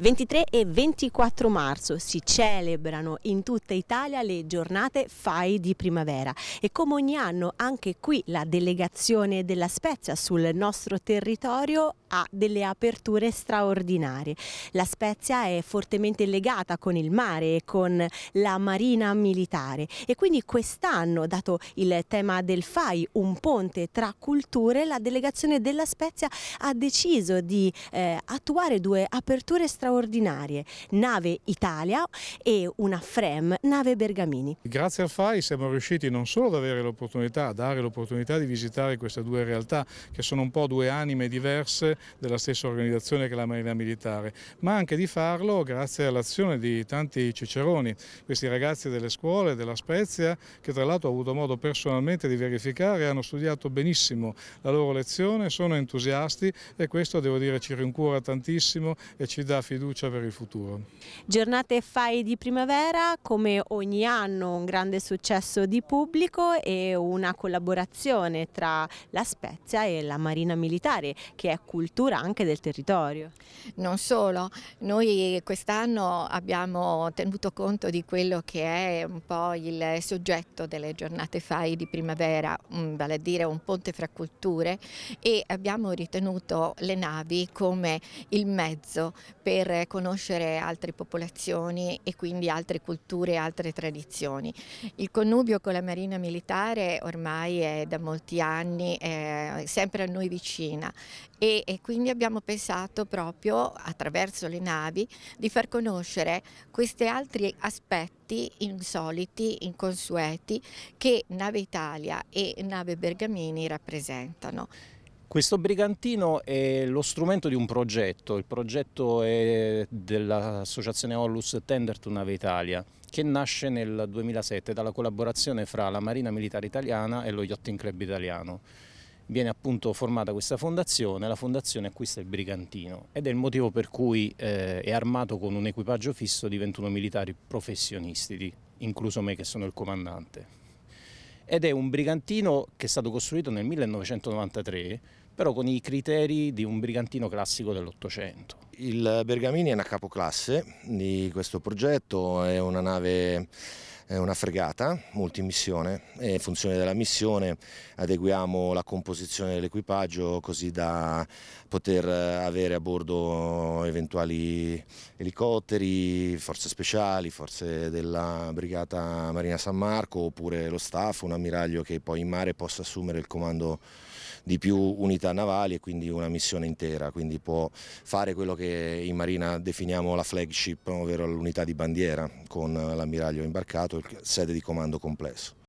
23 e 24 marzo si celebrano in tutta Italia le giornate FAI di primavera e come ogni anno anche qui la delegazione della Spezia sul nostro territorio ha delle aperture straordinarie. La Spezia è fortemente legata con il mare e con la marina militare e quindi quest'anno, dato il tema del FAI, un ponte tra culture, la delegazione della Spezia ha deciso di eh, attuare due aperture straordinarie straordinarie, nave Italia e una FREM, nave Bergamini. Grazie al FAI siamo riusciti non solo ad avere l'opportunità, a dare l'opportunità di visitare queste due realtà che sono un po' due anime diverse della stessa organizzazione che è la Marina Militare, ma anche di farlo grazie all'azione di tanti ciceroni, questi ragazzi delle scuole della Spezia che tra l'altro ho avuto modo personalmente di verificare, hanno studiato benissimo la loro lezione, sono entusiasti e questo devo dire ci rincuora tantissimo e ci dà fiducia fiducia per il futuro. Giornate FAI di primavera, come ogni anno un grande successo di pubblico e una collaborazione tra la Spezia e la Marina Militare, che è cultura anche del territorio. Non solo, noi quest'anno abbiamo tenuto conto di quello che è un po' il soggetto delle giornate FAI di primavera, mm, vale a dire un ponte fra culture e abbiamo ritenuto le navi come il mezzo per per conoscere altre popolazioni e quindi altre culture e altre tradizioni. Il connubio con la Marina Militare ormai è da molti anni è sempre a noi vicina e, e quindi abbiamo pensato proprio attraverso le navi di far conoscere questi altri aspetti insoliti, inconsueti che Nave Italia e Nave Bergamini rappresentano. Questo brigantino è lo strumento di un progetto, il progetto è dell'associazione Ollus Tender to Nave Italia che nasce nel 2007 dalla collaborazione fra la Marina Militare Italiana e lo Yachting Club Italiano. Viene appunto formata questa fondazione, la fondazione acquista il brigantino ed è il motivo per cui eh, è armato con un equipaggio fisso di 21 militari professionisti, incluso me che sono il comandante. Ed è un brigantino che è stato costruito nel 1993 però con i criteri di un brigantino classico dell'Ottocento. Il Bergamini è una capoclasse di questo progetto, è una nave è una fregata multimissione e in funzione della missione adeguiamo la composizione dell'equipaggio così da poter eh, avere a bordo eventuali elicotteri, forze speciali, forze della brigata Marina San Marco oppure lo staff, un ammiraglio che poi in mare possa assumere il comando di più unità navali e quindi una missione intera, quindi può fare quello che in Marina definiamo la flagship, ovvero l'unità di bandiera con l'ammiraglio imbarcato sede di comando complesso.